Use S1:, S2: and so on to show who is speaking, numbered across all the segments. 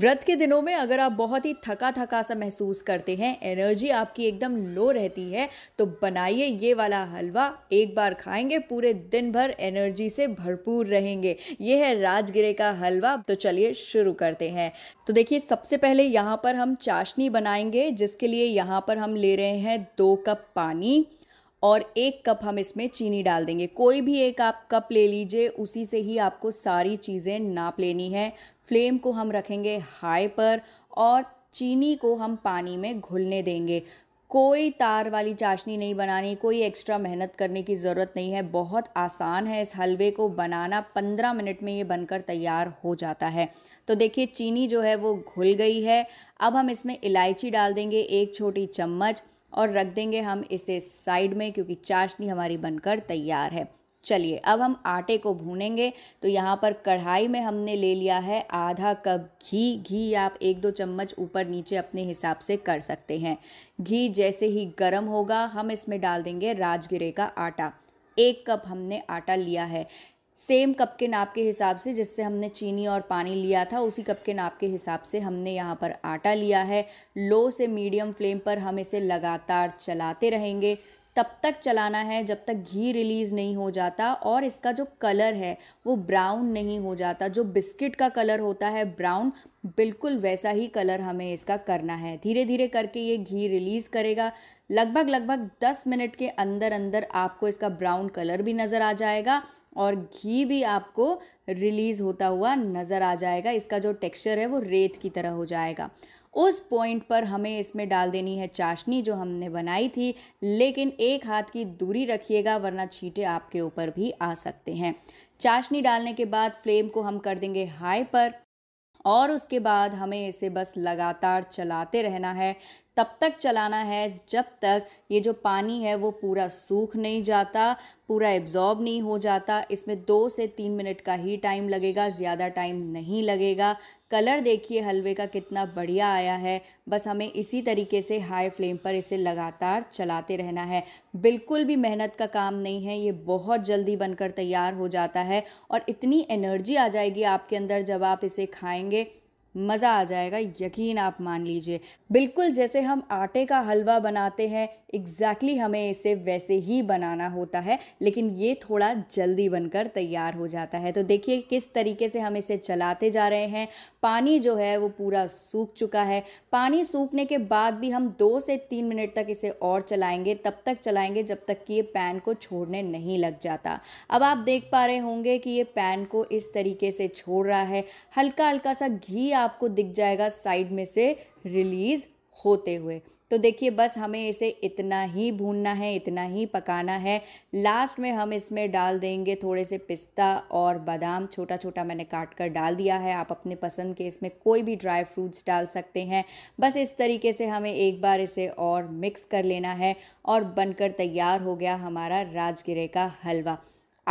S1: व्रत के दिनों में अगर आप बहुत ही थका थका सा महसूस करते हैं एनर्जी आपकी एकदम लो रहती है तो बनाइए ये वाला हलवा एक बार खाएंगे पूरे दिन भर एनर्जी से भरपूर रहेंगे ये है राजगिरे का हलवा तो चलिए शुरू करते हैं तो देखिए सबसे पहले यहाँ पर हम चाशनी बनाएंगे जिसके लिए यहाँ पर हम ले रहे हैं दो कप पानी और एक कप हम इसमें चीनी डाल देंगे कोई भी एक आप कप ले लीजिए उसी से ही आपको सारी चीज़ें नाप लेनी है फ्लेम को हम रखेंगे हाई पर और चीनी को हम पानी में घुलने देंगे कोई तार वाली चाशनी नहीं बनानी कोई एक्स्ट्रा मेहनत करने की ज़रूरत नहीं है बहुत आसान है इस हलवे को बनाना पंद्रह मिनट में ये बनकर तैयार हो जाता है तो देखिए चीनी जो है वो घुल गई है अब हम इसमें इलायची डाल देंगे एक छोटी चम्मच और रख देंगे हम इसे साइड में क्योंकि चाशनी हमारी बनकर तैयार है चलिए अब हम आटे को भूनेंगे तो यहाँ पर कढ़ाई में हमने ले लिया है आधा कप घी घी आप एक दो चम्मच ऊपर नीचे अपने हिसाब से कर सकते हैं घी जैसे ही गर्म होगा हम इसमें डाल देंगे राजगिरे का आटा एक कप हमने आटा लिया है सेम कप के नाप के हिसाब से जिससे हमने चीनी और पानी लिया था उसी कप के नाप के हिसाब से हमने यहाँ पर आटा लिया है लो से मीडियम फ्लेम पर हम इसे लगातार चलाते रहेंगे तब तक चलाना है जब तक घी रिलीज़ नहीं हो जाता और इसका जो कलर है वो ब्राउन नहीं हो जाता जो बिस्किट का कलर होता है ब्राउन बिल्कुल वैसा ही कलर हमें इसका करना है धीरे धीरे करके ये घी रिलीज़ करेगा लगभग लगभग 10 मिनट के अंदर अंदर आपको इसका ब्राउन कलर भी नज़र आ जाएगा और घी भी आपको रिलीज़ होता हुआ नज़र आ जाएगा इसका जो टेक्सचर है वो रेत की तरह हो जाएगा उस पॉइंट पर हमें इसमें डाल देनी है चाशनी जो हमने बनाई थी लेकिन एक हाथ की दूरी रखिएगा वरना छींटे आपके ऊपर भी आ सकते हैं चाशनी डालने के बाद फ्लेम को हम कर देंगे हाई पर और उसके बाद हमें इसे बस लगातार चलाते रहना है तब तक चलाना है जब तक ये जो पानी है वो पूरा सूख नहीं जाता पूरा एब्जॉर्ब नहीं हो जाता इसमें दो से तीन मिनट का ही टाइम लगेगा ज़्यादा टाइम नहीं लगेगा कलर देखिए हलवे का कितना बढ़िया आया है बस हमें इसी तरीके से हाई फ्लेम पर इसे लगातार चलाते रहना है बिल्कुल भी मेहनत का काम नहीं है ये बहुत जल्दी बनकर तैयार हो जाता है और इतनी एनर्जी आ जाएगी आपके अंदर जब आप इसे खाएंगे मज़ा आ जाएगा यकीन आप मान लीजिए बिल्कुल जैसे हम आटे का हलवा बनाते हैं एग्जैक्टली exactly हमें इसे वैसे ही बनाना होता है लेकिन ये थोड़ा जल्दी बनकर तैयार हो जाता है तो देखिए किस तरीके से हम इसे चलाते जा रहे हैं पानी जो है वो पूरा सूख चुका है पानी सूखने के बाद भी हम दो से तीन मिनट तक इसे और चलाएंगे तब तक चलाएंगे जब तक कि ये पैन को छोड़ने नहीं लग जाता अब आप देख पा रहे होंगे कि ये पैन को इस तरीके से छोड़ रहा है हल्का हल्का सा घी आप आपको दिख जाएगा साइड में से रिलीज़ होते हुए तो देखिए बस हमें इसे इतना ही भूनना है इतना ही पकाना है लास्ट में हम इसमें डाल देंगे थोड़े से पिस्ता और बादाम छोटा छोटा मैंने काट कर डाल दिया है आप अपने पसंद के इसमें कोई भी ड्राई फ्रूट्स डाल सकते हैं बस इस तरीके से हमें एक बार इसे और मिक्स कर लेना है और बनकर तैयार हो गया हमारा राजगिरे का हलवा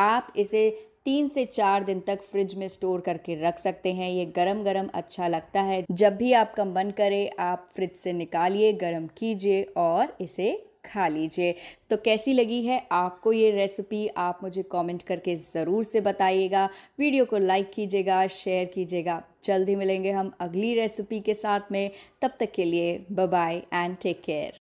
S1: आप इसे तीन से चार दिन तक फ्रिज में स्टोर करके रख सकते हैं ये गरम गरम अच्छा लगता है जब भी आपका मन करे आप फ्रिज से निकालिए गरम कीजिए और इसे खा लीजिए तो कैसी लगी है आपको ये रेसिपी आप मुझे कमेंट करके ज़रूर से बताइएगा वीडियो को लाइक कीजिएगा शेयर कीजिएगा जल्द ही मिलेंगे हम अगली रेसिपी के साथ में तब तक के लिए बाय एंड टेक केयर